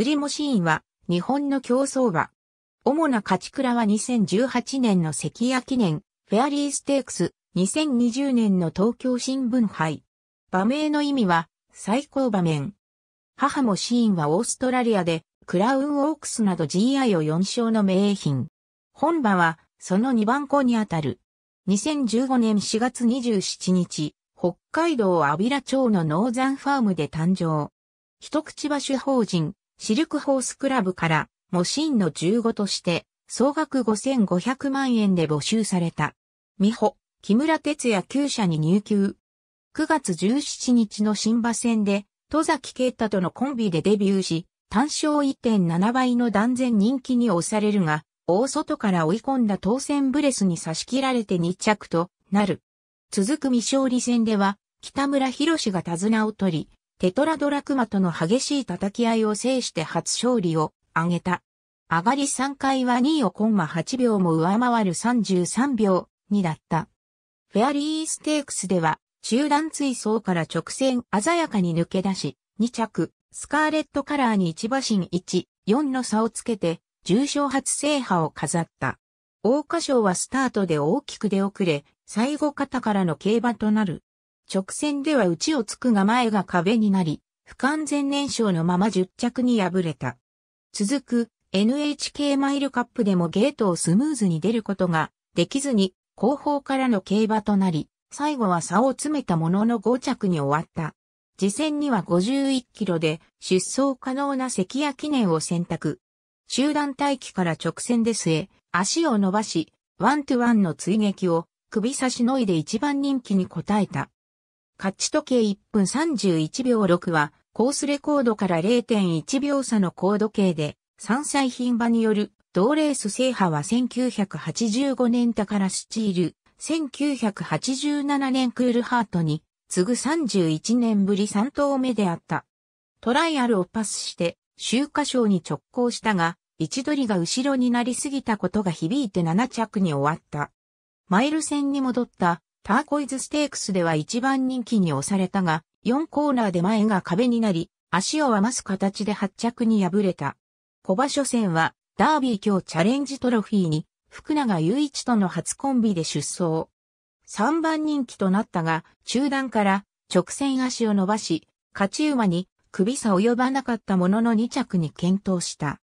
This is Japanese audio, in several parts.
グリモシーンは、日本の競走馬。主な勝ち倉は2018年の関谷記念、フェアリーステークス、2020年の東京新聞杯。馬名の意味は、最高場面。母もシーンはオーストラリアで、クラウンオークスなど GI を4勝の名品。本馬は、その2番子にあたる。2015年4月27日、北海道阿平町のノーザンファームで誕生。一口馬主法人、シルクホースクラブから、模真の15として、総額5500万円で募集された。美穂、木村哲也旧社に入球。9月17日の新馬戦で、戸崎啓太とのコンビでデビューし、単勝1.7倍の断然人気に押されるが、大外から追い込んだ当選ブレスに差し切られて2着となる。続く未勝利戦では、北村博士が手綱を取り、テトラドラクマとの激しい叩き合いを制して初勝利を挙げた。上がり3回は2位をコンマ8秒も上回る33秒2だった。フェアリーステークスでは、中段追走から直線鮮やかに抜け出し、2着、スカーレットカラーに1馬身1、4の差をつけて、重賞初制覇を飾った。桜花賞はスタートで大きく出遅れ、最後方からの競馬となる。直線では内をつくが前が壁になり、不完全燃焼のまま10着に敗れた。続く NHK マイルカップでもゲートをスムーズに出ることができずに後方からの競馬となり、最後は差を詰めたものの5着に終わった。次戦には51キロで出走可能な関谷記念を選択。集団待機から直線で据え、足を伸ばし、ワントゥワンの追撃を首差しのいで一番人気に応えた。カッチ時計1分31秒6は、コースレコードから0.1秒差の高度計で、3歳品場による同レース制覇は1985年宝スチール、1987年クールハートに次ぐ31年ぶり3頭目であった。トライアルをパスして、周華賞に直行したが、位置取りが後ろになりすぎたことが響いて7着に終わった。マイル戦に戻ったターコイズステークスでは一番人気に押されたが、4コーナーで前が壁になり、足を余す形で発着に敗れた。小馬初戦は、ダービー強チャレンジトロフィーに、福永雄一との初コンビで出走。3番人気となったが、中段から直線足を伸ばし、勝ち馬に首差及ばなかったものの2着に検討した。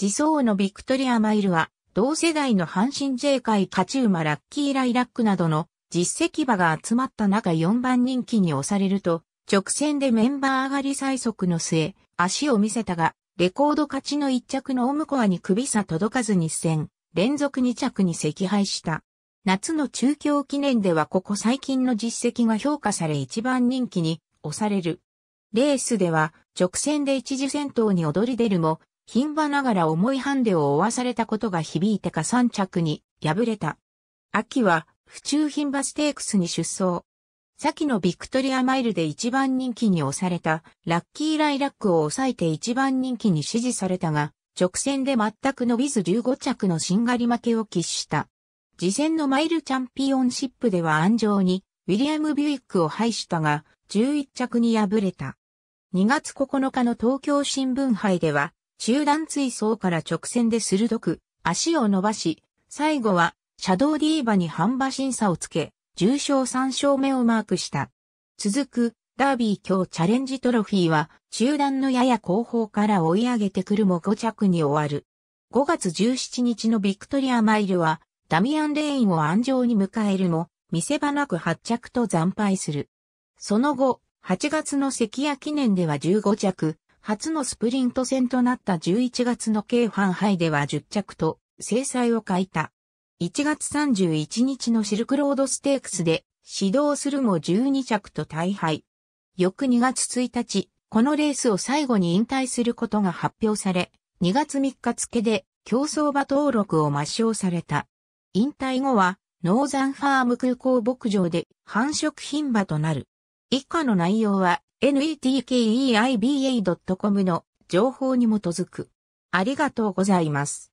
自走のビクトリアマイルは、同世代の阪神 J 界勝ち馬ラッキーライラックなどの実績馬が集まった中4番人気に押されると、直線でメンバー上がり最速の末、足を見せたが、レコード勝ちの1着のオムコアに首差届かずに戦、連続2着に惜敗した。夏の中京記念ではここ最近の実績が評価され1番人気に押される。レースでは直線で一時戦闘に躍り出るも、頻馬ながら重いハンデを負わされたことが響いてか3着に敗れた。秋は府中品バステークスに出走。先のビクトリアマイルで一番人気に押された、ラッキーライラックを抑えて一番人気に支持されたが、直線で全く伸びず15着のしんがり負けを喫した。次戦のマイルチャンピオンシップでは安城に、ウィリアム・ビュイックを敗したが、11着に敗れた。2月9日の東京新聞杯では、中段追走から直線で鋭く、足を伸ばし、最後はシャドーディーバに半馬審査をつけ、重賞3勝目をマークした。続く、ダービー強チャレンジトロフィーは、中団のやや後方から追い上げてくるも5着に終わる。5月17日のビクトリアマイルは、ダミアン・レインを安城に迎えるも、見せ場なく8着と惨敗する。その後、8月の関谷記念では15着、初のスプリント戦となった11月の京阪杯では10着と、制裁を欠いた。1月31日のシルクロードステークスで指導するも12着と大敗。翌2月1日、このレースを最後に引退することが発表され、2月3日付で競走馬登録を抹消された。引退後は、ノーザンファーム空港牧場で繁殖品馬となる。以下の内容は netkeiba.com の情報に基づく。ありがとうございます。